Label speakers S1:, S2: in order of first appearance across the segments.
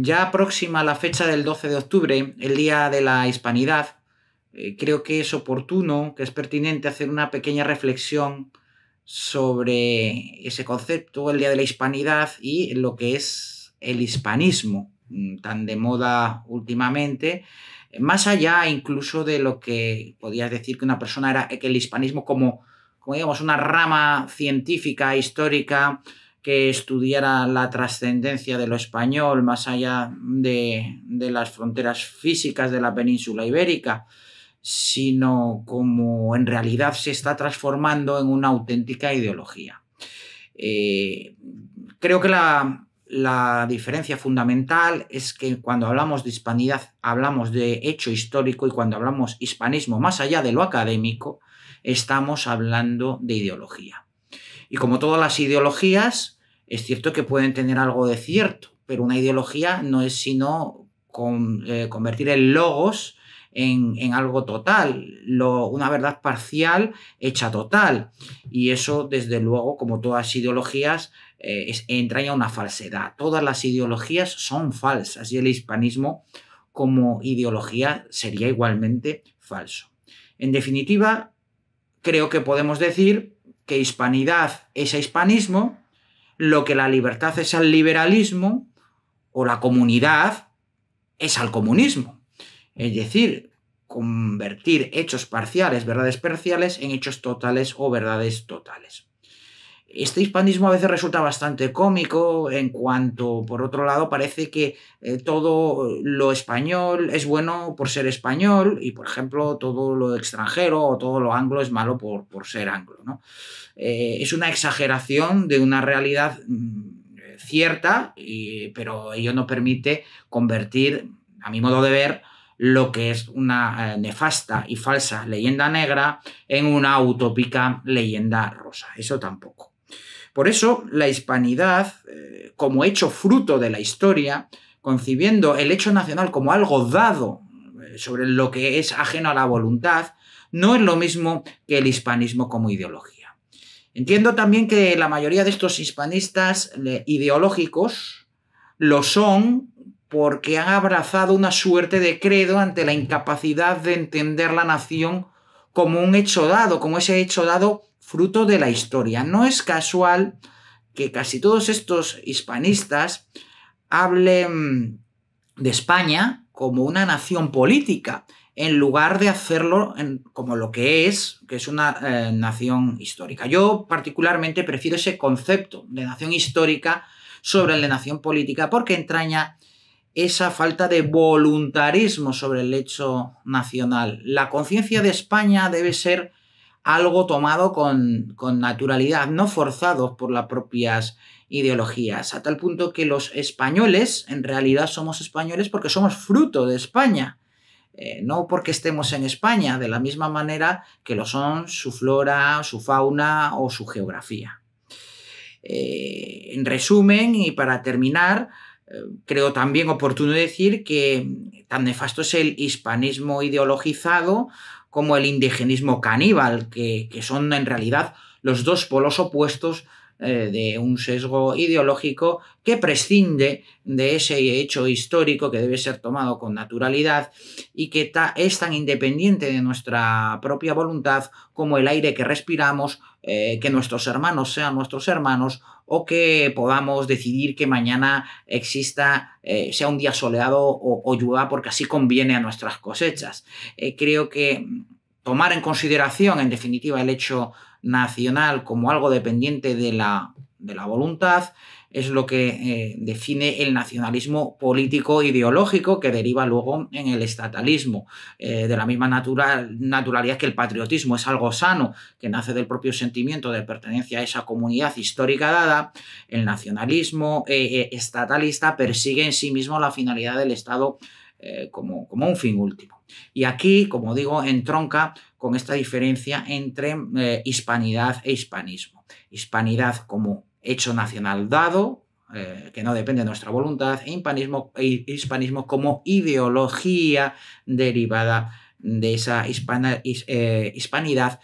S1: Ya próxima la fecha del 12 de octubre, el Día de la Hispanidad, eh, creo que es oportuno, que es pertinente hacer una pequeña reflexión sobre ese concepto, el Día de la Hispanidad y lo que es el hispanismo, mm, tan de moda últimamente, más allá incluso de lo que podías decir que una persona era, que el hispanismo como, como digamos, una rama científica, histórica, que estudiara la trascendencia de lo español más allá de, las fronteras físicas de la península ibérica, sino como en realidad se está transformando en una auténtica ideología. Eh, creo que la, la diferencia fundamental es que cuando hablamos de hispanidad hablamos de hecho histórico y cuando hablamos hispanismo más allá de lo académico, estamos hablando de ideología. Y como todas las ideologías, es cierto que pueden tener algo de cierto, pero una ideología no es sino eh, convertir el logos en, algo total, lo, una verdad parcial hecha total. Y eso, desde luego, como todas las ideologías, eh, entraña una falsedad. Todas las ideologías son falsas y el hispanismo como ideología sería igualmente falso. En definitiva, creo que podemos decir que hispanidad es a hispanismo, lo que la libertad es al liberalismo o la comunidad es al comunismo. Es decir, convertir hechos parciales, verdades parciales, en hechos totales o verdades totales. Este hispanismo a veces resulta bastante cómico en cuanto, por otro lado, parece que eh, todo lo español es bueno por ser español y, por ejemplo, todo lo extranjero o todo lo anglo es malo por, ser anglo. Eh, es una exageración de una realidad mm, cierta, pero ello no permite convertir, a mi modo de ver, lo que es una eh, nefasta y falsa leyenda negra en una utópica leyenda rosa. Eso tampoco. Por eso la hispanidad, eh, como hecho fruto de la historia, concibiendo el hecho nacional como algo dado eh, sobre lo que es ajeno a la voluntad, no es lo mismo que el hispanismo como ideología. Entiendo también que la mayoría de estos hispanistas ideológicos lo son porque han abrazado una suerte de credo ante la incapacidad de entender la nación como un hecho dado, como ese hecho dado fruto de la historia. No es casual que casi todos estos hispanistas hablen de España como una nación política, en lugar de hacerlo como lo que es, que es una eh, nación histórica. Yo particularmente prefiero ese concepto de nación histórica sobre el de nación política, porque entraña esa falta de voluntarismo sobre el hecho nacional. La conciencia de España debe ser algo tomado con, naturalidad, no forzado por las propias ideologías, a tal punto que los españoles, en realidad somos españoles porque somos fruto de España. Eh, no porque estemos en España, de la misma manera que lo son su flora, su fauna o su geografía. Eh, en resumen, y para terminar, eh, creo también oportuno decir que tan nefasto es el hispanismo ideologizado como el indigenismo caníbal, que, que son en realidad los dos polos opuestos eh, de un sesgo ideológico que prescinde de ese hecho histórico que debe ser tomado con naturalidad y que es tan independiente de nuestra propia voluntad como el aire que respiramos, eh, que nuestros hermanos sean nuestros hermanos o que podamos decidir que mañana exista, eh, sea un día soleado o, o llueva porque así conviene a nuestras cosechas. creo que tomar en consideración, en definitiva, el hecho nacional como algo dependiente de la, de la voluntad, es lo que eh, define el nacionalismo político ideológico que deriva luego en el estatalismo, eh, de la misma natural, naturalidad que el patriotismo es algo sano, que nace del propio sentimiento de pertenencia a esa comunidad histórica dada, el nacionalismo eh, estatalista persigue en sí mismo la finalidad del Estado eh, como, un fin último. Y aquí, como digo, entronca con esta diferencia entre eh, hispanidad e hispanismo. Hispanidad como hecho nacional dado, eh, que no depende de nuestra voluntad, e hispanismo, e como ideología derivada de esa hispanidad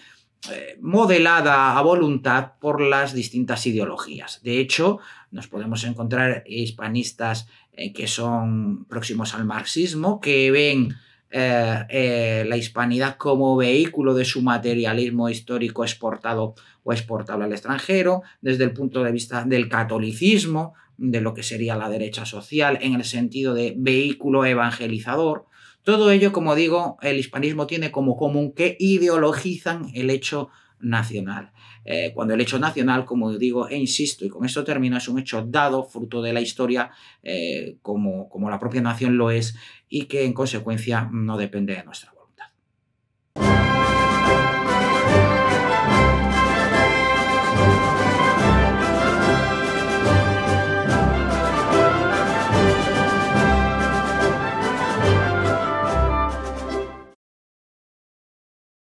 S1: eh, modelada a voluntad por las distintas ideologías. De hecho, nos podemos encontrar hispanistas eh, que son próximos al marxismo, que ven eh, eh, la hispanidad como vehículo de su materialismo histórico exportado o exportable al extranjero, desde el punto de vista del catolicismo, de lo que sería la derecha social, en el sentido de vehículo evangelizador. Todo ello, como digo, el hispanismo tiene como común que ideologizan el hecho nacional. Eh, cuando el hecho nacional, como digo e insisto, y con esto termino, es un hecho dado, fruto de la historia, eh, como, como la propia nación lo es, y que en consecuencia no depende de nuestra